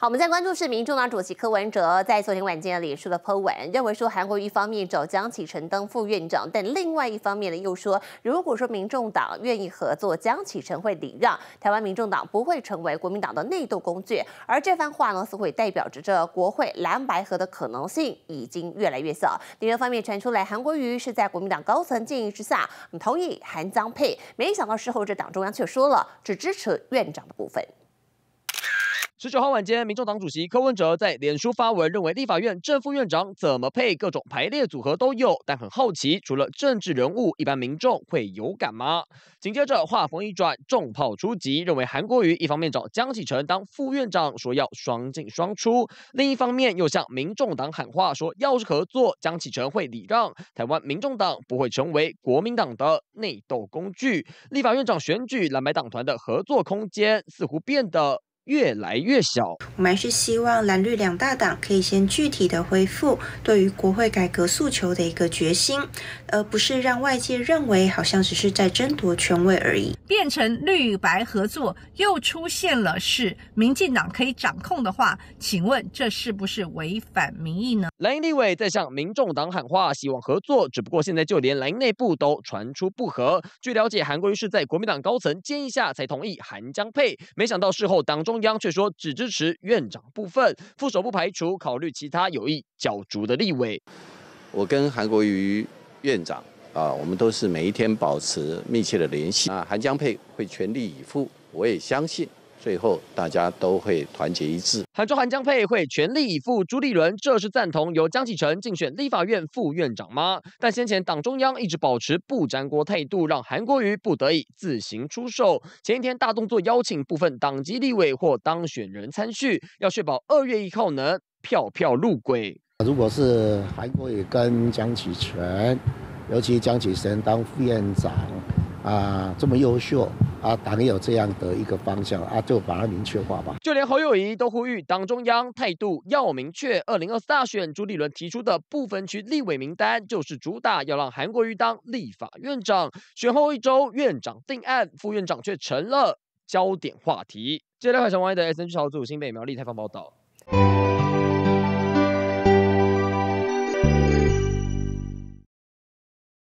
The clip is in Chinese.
好，我们再关注是民进党主席柯文哲在昨天晚间脸书的发文，认为说韩国瑜方面找江启臣当副院长，但另外一方面呢又说，如果说民众党愿意合作，江启臣会礼让，台湾民众党不会成为国民党的内斗工具。而这番话呢似乎也代表着这国会蓝白河的可能性已经越来越小。另一方面传出来，韩国瑜是在国民党高层建议之下同意韩江配，没想到事后这党中央却说了只支持院长的部分。十九号晚间，民众党主席柯文哲在脸书发文，认为立法院正副院长怎么配，各种排列组合都有，但很好奇，除了政治人物，一般民众会有感吗？紧接着话锋一转，重炮出击，认为韩国瑜一方面找江启臣当副院长，说要双进双出；另一方面又向民众党喊话，说要是合作，江启臣会礼让，台湾民众党不会成为国民党的内斗工具。立法院长选举，蓝白党团的合作空间似乎变得。越来越小，我们还是希望蓝绿两大党可以先具体的恢复对于国会改革诉求的一个决心，而不是让外界认为好像只是在争夺权位而已，变成绿白合作又出现了是民进党可以掌控的话，请问这是不是违反民意呢？蓝营立委在向民众党喊话，希望合作，只不过现在就连蓝营内部都传出不和。据了解，韩国瑜是在国民党高层建议下才同意韩江佩，没想到事后党中。中央却说，只支持院长部分，副手不排除考虑其他有意角逐的立委。我跟韩国瑜院长啊，我们都是每一天保持密切的联系啊，韩江佩会全力以赴，我也相信。最后，大家都会团结一致。韩州韩江佩会全力以赴。朱立伦这是赞同由江启臣竞选立法院副院长吗？但先前党中央一直保持不沾锅态度，让韩国瑜不得已自行出手。前一天大动作邀请部分党籍立委或当选人参叙，要确保二月一号能票票入轨。如果是韩国瑜跟江启臣，尤其江启臣当副院长啊，这么优秀。啊，党有这样的一个方向啊，就把它明确化吧。就连侯友谊都呼吁党中央态度要明确。二零二四大选，朱立伦提出的不分区立委名单，就是主打要让韩国瑜当立法院长。选后一周，院长定案，副院长却成了焦点话题。接下来，欢迎我的 S N G 小组新北苗栗太方报道。